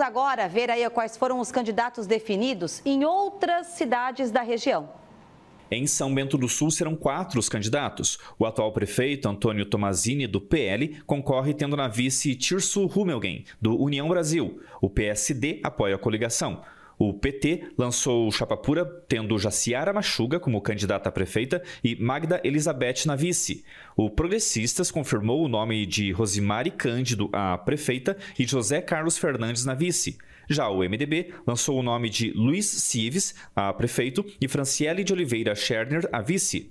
Vamos agora ver aí quais foram os candidatos definidos em outras cidades da região. Em São Bento do Sul serão quatro os candidatos. O atual prefeito, Antônio Tomazini, do PL, concorre tendo na vice Tirso Rumelgen, do União Brasil. O PSD apoia a coligação. O PT lançou chapa pura, tendo Jaciara Machuga como candidata a prefeita e Magda Elizabeth na vice. O Progressistas confirmou o nome de Rosimari Cândido a prefeita e José Carlos Fernandes na vice. Já o MDB lançou o nome de Luiz Cives a prefeito e Franciele de Oliveira Scherner a vice.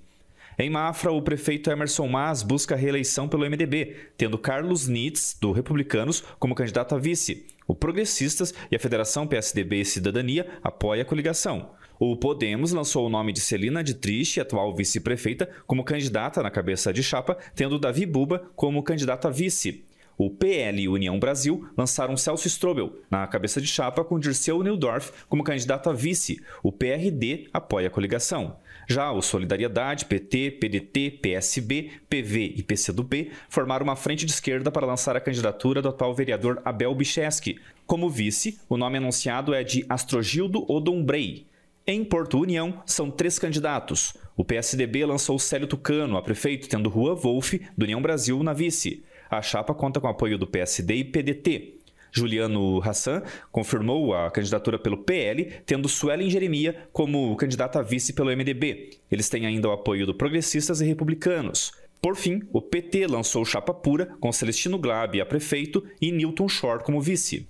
Em Mafra, o prefeito Emerson Mas busca reeleição pelo MDB, tendo Carlos Nitz, do Republicanos, como candidato a vice. O Progressistas e a Federação PSDB e Cidadania apoia a coligação. O Podemos lançou o nome de Celina de Triste, atual vice-prefeita, como candidata na cabeça de chapa, tendo Davi Buba como candidato a vice. O PL e União Brasil lançaram Celso Strobel na cabeça de chapa com Dirceu Neudorf como candidato a vice. O PRD apoia a coligação. Já o Solidariedade, PT, PDT, PSB, PV e PCdoB formaram uma frente de esquerda para lançar a candidatura do atual vereador Abel Bicheski. Como vice, o nome anunciado é de Astrogildo Odombrei. Em Porto União, são três candidatos. O PSDB lançou Célio Tucano a prefeito, tendo Rua Wolff, do União Brasil, na vice. A chapa conta com apoio do PSD e PDT. Juliano Hassan confirmou a candidatura pelo PL, tendo Suelen Jeremia como candidata a vice pelo MDB. Eles têm ainda o apoio do Progressistas e Republicanos. Por fim, o PT lançou chapa pura com Celestino Glabe a prefeito e Newton Shore como vice.